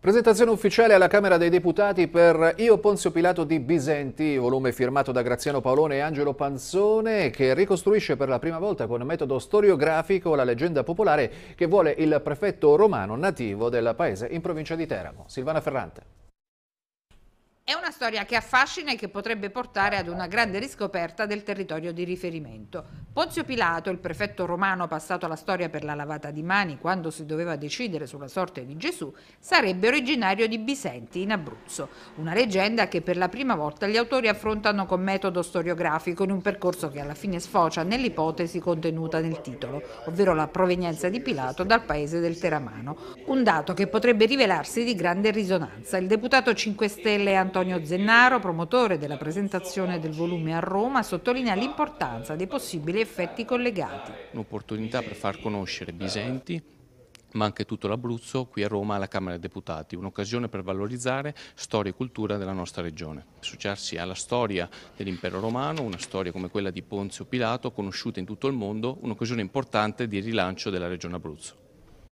Presentazione ufficiale alla Camera dei Deputati per Io Ponzio Pilato di Bisenti, volume firmato da Graziano Paolone e Angelo Panzone, che ricostruisce per la prima volta con metodo storiografico la leggenda popolare che vuole il prefetto romano nativo del paese in provincia di Teramo. Silvana Ferrante. È una storia che affascina e che potrebbe portare ad una grande riscoperta del territorio di riferimento. Ponzio Pilato, il prefetto romano passato alla storia per la lavata di mani quando si doveva decidere sulla sorte di Gesù, sarebbe originario di Bisenti in Abruzzo, una leggenda che per la prima volta gli autori affrontano con metodo storiografico in un percorso che alla fine sfocia nell'ipotesi contenuta nel titolo, ovvero la provenienza di Pilato dal paese del Teramano, un dato che potrebbe rivelarsi di grande risonanza. Il deputato 5 Stelle Antonio Antonio Zennaro, promotore della presentazione del volume a Roma, sottolinea l'importanza dei possibili effetti collegati. Un'opportunità per far conoscere Bisenti ma anche tutto l'Abruzzo, qui a Roma alla Camera dei Deputati, un'occasione per valorizzare storia e cultura della nostra regione. Associarsi alla storia dell'impero romano, una storia come quella di Ponzio Pilato, conosciuta in tutto il mondo, un'occasione importante di rilancio della regione Abruzzo.